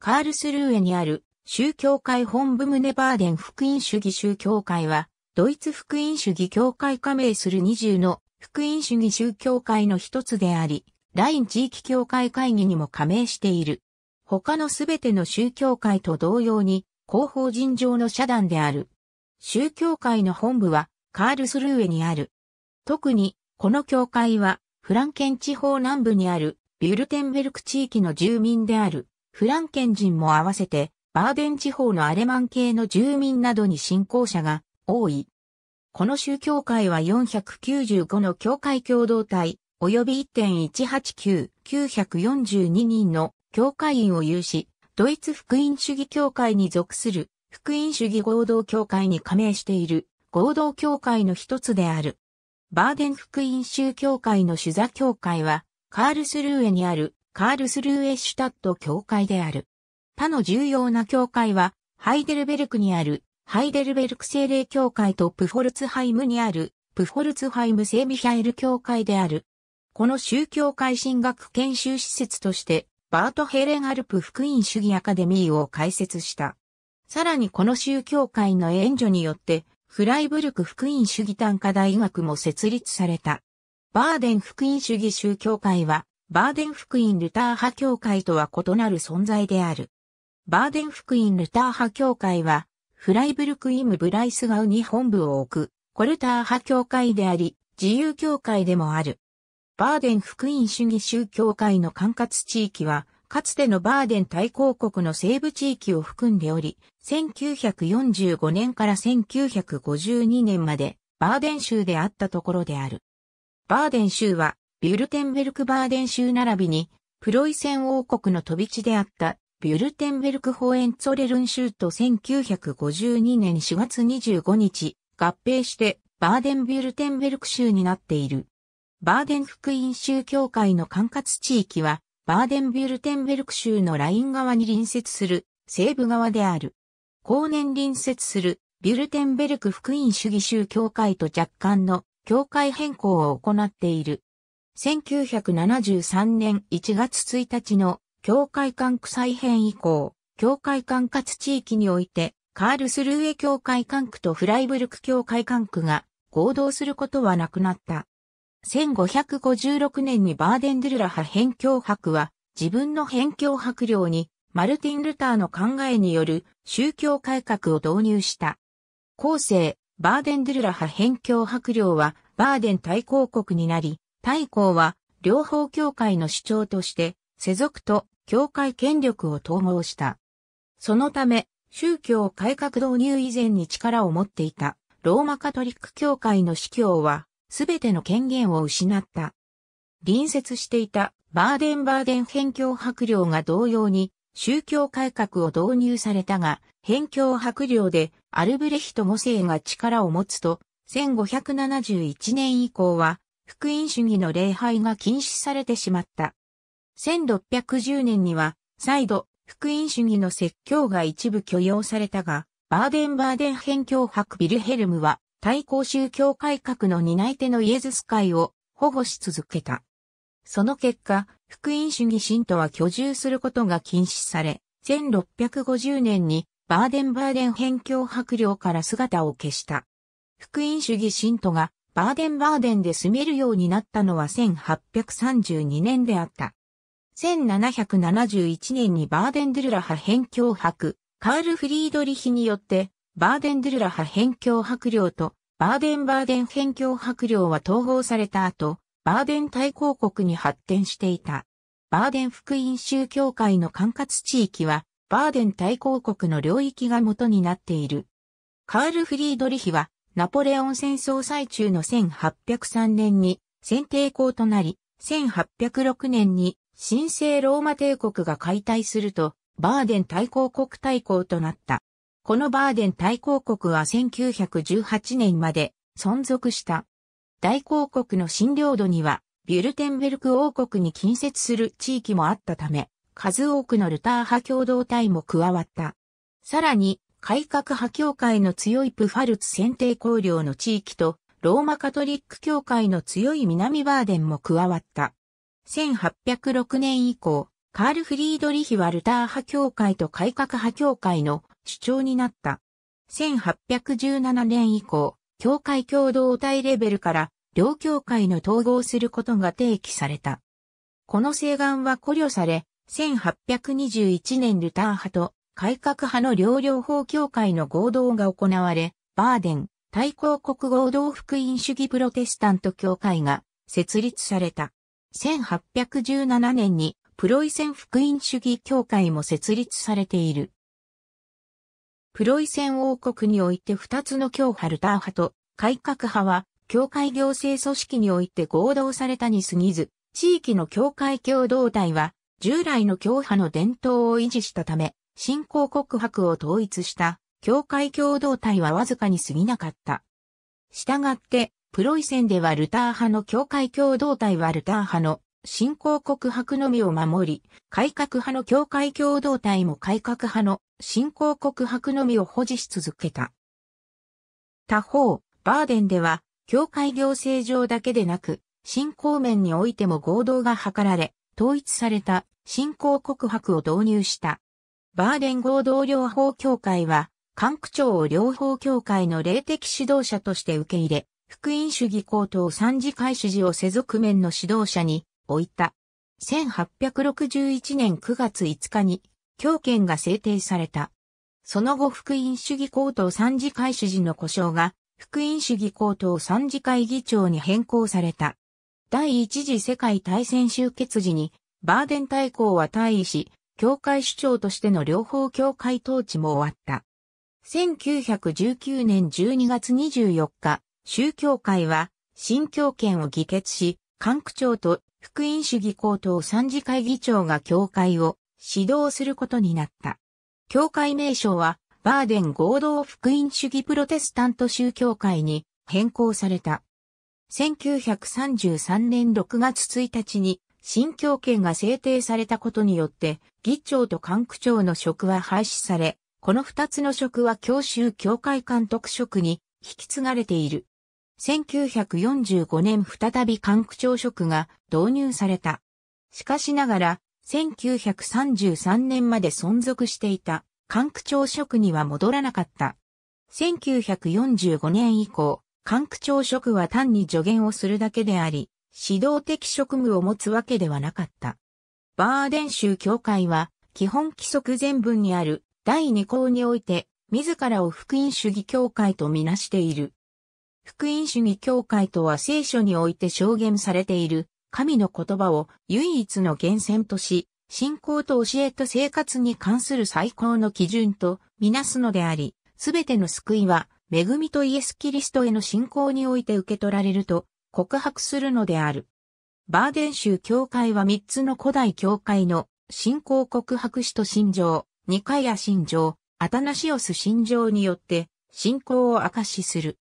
カールスルーエにある宗教会本部ムネバーデン福音主義宗教会は、ドイツ福音主義教会加盟する20の福音主義宗教会の一つであり、ライン地域教会会議にも加盟している。他のすべての宗教会と同様に、広報人上の社団である。宗教会の本部は、カールスルーエにある。特に、この教会は、フランケン地方南部にある、ビュルテンベルク地域の住民である。フランケン人も合わせて、バーデン地方のアレマン系の住民などに信仰者が多い。この宗教会は495の教会共同体、及び1.189942人の教会員を有し、ドイツ福音主義教会に属する福音主義合同教会に加盟している合同教会の一つである。バーデン福音宗教会の主座教会は、カールスルーエにあるカールスルーエシュタット教会である。他の重要な教会は、ハイデルベルクにある、ハイデルベルク精霊教会とプフォルツハイムにある、プフォルツハイム聖ミヒャエル教会である。この宗教会進学研修施設として、バート・ヘレン・アルプ福音主義アカデミーを開設した。さらにこの宗教会の援助によって、フライブルク福音主義短科大学も設立された。バーデン福音主義宗教会は、バーデン福音ルター派教会とは異なる存在である。バーデン福音ルター派教会は、フライブルクイム・ブライスガウに本部を置く、コルター派教会であり、自由教会でもある。バーデン福音主義宗教会の管轄地域は、かつてのバーデン大公国の西部地域を含んでおり、1945年から1952年まで、バーデン州であったところである。バーデン州はビュルテンベルクバーデン州並びに、プロイセン王国の飛び地であった、ビュルテンベルクホエンツォレルン州と1952年4月25日、合併して、バーデンビュルテンベルク州になっている。バーデン福音州協会の管轄地域は、バーデンビュルテンベルク州のライン側に隣接する西部側である。後年隣接するビュルテンベルク福音主義州協会と若干の協会変更を行っている。1973年1月1日の教会管区再編以降、教会管轄地域において、カールスルーエ教会管区とフライブルク教会管区が合同することはなくなった。1556年にバーデンドゥルラ派辺教博は自分の辺教博領にマルティン・ルターの考えによる宗教改革を導入した。後世、バーデンドゥルラ派辺教博領はバーデン大公国になり、大公は、両方教会の主張として、世俗と教会権力を統合した。そのため、宗教改革導入以前に力を持っていたローマカトリック教会の司教は、すべての権限を失った。隣接していたバーデンバーデン辺境白領が同様に宗教改革を導入されたが、辺境白領でアルブレヒト5世が力を持つと、1571年以降は福音主義の礼拝が禁止されてしまった。1610年には、再度、福音主義の説教が一部許容されたが、バーデンバーデン辺境博ビルヘルムは、対抗宗教改革の担い手のイエズス会を保護し続けた。その結果、福音主義信徒は居住することが禁止され、1650年にバーデンバーデン辺境博領から姿を消した。福音主義信徒がバーデンバーデンで住めるようになったのは1832年であった。1771年にバーデンドゥルラハ辺境博、カール・フリードリヒによって、バーデンドゥルラハ辺境博領とバーデンバーデン辺境博領は統合された後、バーデン大公国に発展していた。バーデン福音宗教会の管轄地域は、バーデン大公国の領域が元になっている。カール・フリードリヒは、ナポレオン戦争最中の1803年に選定校となり、1806年に神聖ローマ帝国が解体すると、バーデン大公国大公となった。このバーデン大公国は1918年まで存続した。大公国の新領土には、ビュルテンベルク王国に近接する地域もあったため、数多くのルター派共同体も加わった。さらに、改革派教会の強いプファルツ選定公領の地域と、ローマカトリック教会の強い南バーデンも加わった。1806年以降、カール・フリードリヒはルター派教会と改革派教会の主張になった。1817年以降、教会共同体レベルから両教会の統合することが提起された。この請願は考慮され、1821年ルター派と改革派の両両法協会の合同が行われ、バーデン、大公国合同福音主義プロテスタント協会が設立された。1817年にプロイセン福音主義協会も設立されている。プロイセン王国において2つの教派ルター派と改革派は教会行政組織において合同されたに過ぎず、地域の教会共同体は従来の教派の伝統を維持したため、信仰告白を統一した教会共同体はわずかに過ぎなかった。したがって、プロイセンではルター派の教会共同体はルター派の信仰告白のみを守り、改革派の教会共同体も改革派の信仰告白のみを保持し続けた。他方、バーデンでは、教会行政上だけでなく、信仰面においても合同が図られ、統一された信仰告白を導入した。バーデン合同療法協会は、管区長を両方協会の霊的指導者として受け入れ、福音主義高等三次会主事を世俗面の指導者に置いた。1861年9月5日に、教権が制定された。その後福音主義高等三次会主事の故障が、福音主義高等三次会議長に変更された。第一次世界大戦終結時に、バーデン大公は退位し、教会首長としての両方教会統治も終わった。1919年12月24日、宗教会は新教権を議決し、管区長と福音主義高等参事会議長が教会を指導することになった。教会名称はバーデン合同福音主義プロテスタント宗教会に変更された。1933年6月1日に新教権が制定されたことによって、議長と管区長の職は廃止され、この二つの職は教習教会監督職に引き継がれている。1945年再び管区長職が導入された。しかしながら、1933年まで存続していた管区長職には戻らなかった。1945年以降、管区長職は単に助言をするだけであり、指導的職務を持つわけではなかった。バーデン州教会は、基本規則全文にある第二項において、自らを福音主義教会とみなしている。福音主義教会とは聖書において証言されている神の言葉を唯一の源泉とし、信仰と教えと生活に関する最高の基準とみなすのであり、すべての救いは、恵みとイエス・キリストへの信仰において受け取られると告白するのである。バーデン州教会は3つの古代教会の信仰告白使と信条、ニカヤ信条、アタナシオス信条によって信仰を証しする。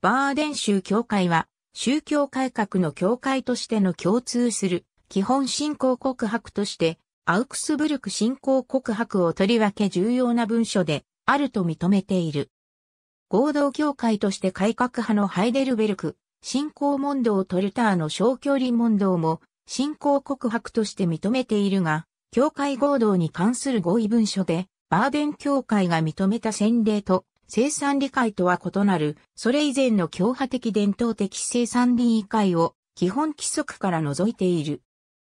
バーデン州教会は宗教改革の教会としての共通する基本信仰告白としてアウクスブルク信仰告白をとりわけ重要な文書であると認めている。合同教会として改革派のハイデルベルク、信仰問答トルターの小距離問答も信仰告白として認めているが、教会合同に関する合意文書で、バーデン教会が認めた洗礼と生産理解とは異なる、それ以前の強派的伝統的生産理解を基本規則から除いている。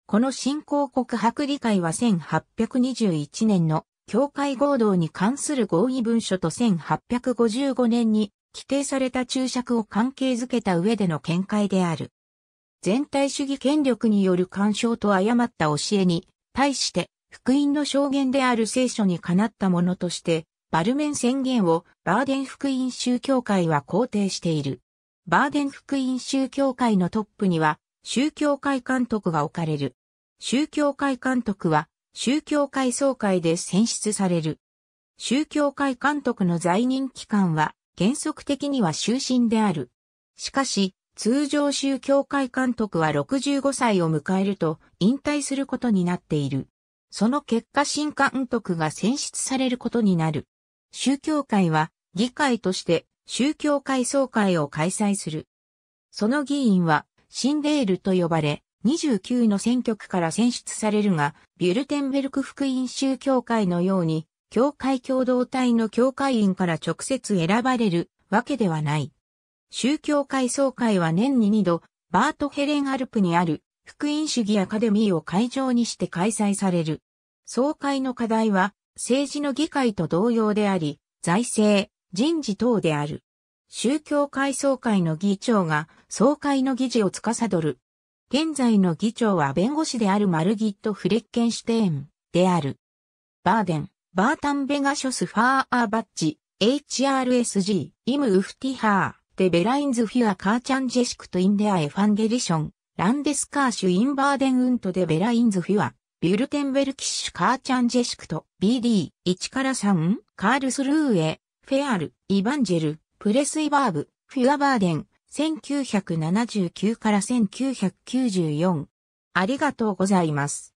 この新興告白理解は1821年の教会合同に関する合意文書と1855年に規定された注釈を関係づけた上での見解である。全体主義権力による干渉と誤った教えに、対して、福音の証言である聖書にかなったものとして、バルメン宣言をバーデン福音宗教会は肯定している。バーデン福音宗教会のトップには、宗教会監督が置かれる。宗教会監督は、宗教会総会で選出される。宗教会監督の在任期間は、原則的には終身である。しかし、通常宗教会監督は65歳を迎えると引退することになっている。その結果新監督が選出されることになる。宗教会は議会として宗教会総会を開催する。その議員はシンデールと呼ばれ29の選挙区から選出されるが、ビュルテンベルク福音宗教会のように教会共同体の教会員から直接選ばれるわけではない。宗教会総会は年に2度、バートヘレンアルプにある福音主義アカデミーを会場にして開催される。総会の課題は政治の議会と同様であり、財政、人事等である。宗教会総会の議長が総会の議事を司る。現在の議長は弁護士であるマルギット・フレッケンシュテーンである。バーデン。バータンベガショスファーアーバッジ、HRSG、イムウフティハー、デベラインズフィアカーチャンジェシクトインデアエファンデリション、ランデスカーシュインバーデンウントデベラインズフィア、ビュルテンベルキッシュカーチャンジェシクト、BD、1から3、カールスルーエ、フェアル、イバンジェル、プレスイバーブ、フィアバーデン、1979から1994。ありがとうございます。